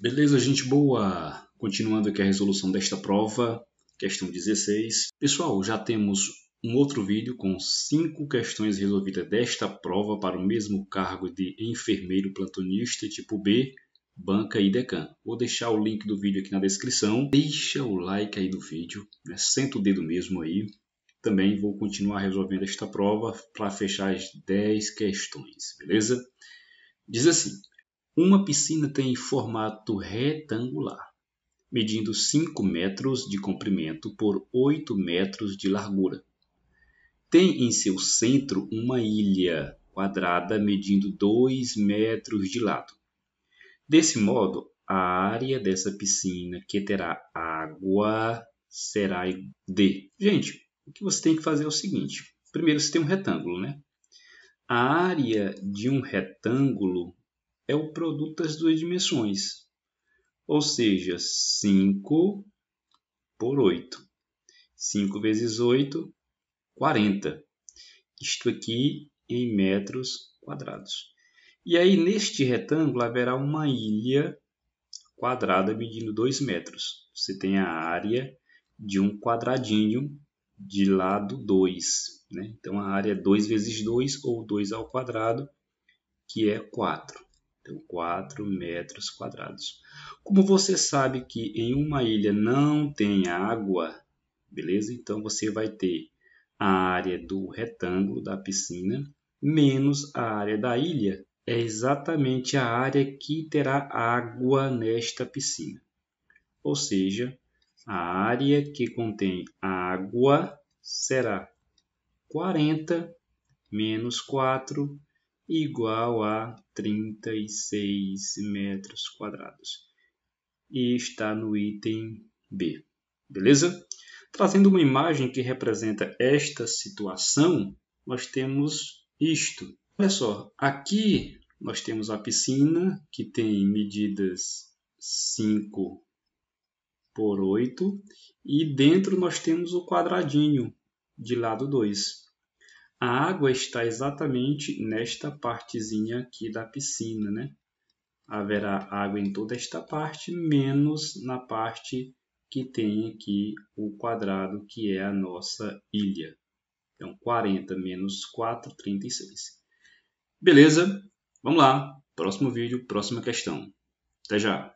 Beleza, gente boa? Continuando aqui a resolução desta prova, questão 16. Pessoal, já temos um outro vídeo com cinco questões resolvidas desta prova para o mesmo cargo de enfermeiro plantonista tipo B, banca e decan. Vou deixar o link do vídeo aqui na descrição. Deixa o like aí do vídeo, né? senta o dedo mesmo aí. Também vou continuar resolvendo esta prova para fechar as 10 questões, beleza? Diz assim, uma piscina tem formato retangular, medindo 5 metros de comprimento por 8 metros de largura. Tem em seu centro uma ilha quadrada medindo 2 metros de lado. Desse modo, a área dessa piscina que terá água será de. Gente, o que você tem que fazer é o seguinte: primeiro você tem um retângulo, né? A área de um retângulo é o produto das duas dimensões, ou seja, 5 por 8. 5 vezes 8, 40. Isto aqui em metros quadrados. E aí, neste retângulo, haverá uma ilha quadrada medindo 2 metros. Você tem a área de um quadradinho de lado 2. Né? Então, a área é 2 vezes 2, ou 2 ao quadrado, que é 4. Então, 4 metros quadrados. Como você sabe que em uma ilha não tem água, beleza? Então, você vai ter a área do retângulo da piscina menos a área da ilha. É exatamente a área que terá água nesta piscina. Ou seja, a área que contém água será 40 menos 4 igual a 36 metros quadrados e está no item B, beleza? Trazendo uma imagem que representa esta situação, nós temos isto. Olha só, aqui nós temos a piscina que tem medidas 5 por 8 e dentro nós temos o quadradinho de lado 2. A água está exatamente nesta partezinha aqui da piscina, né? Haverá água em toda esta parte, menos na parte que tem aqui o quadrado, que é a nossa ilha. Então, 40 menos 4, 36. Beleza? Vamos lá. Próximo vídeo, próxima questão. Até já!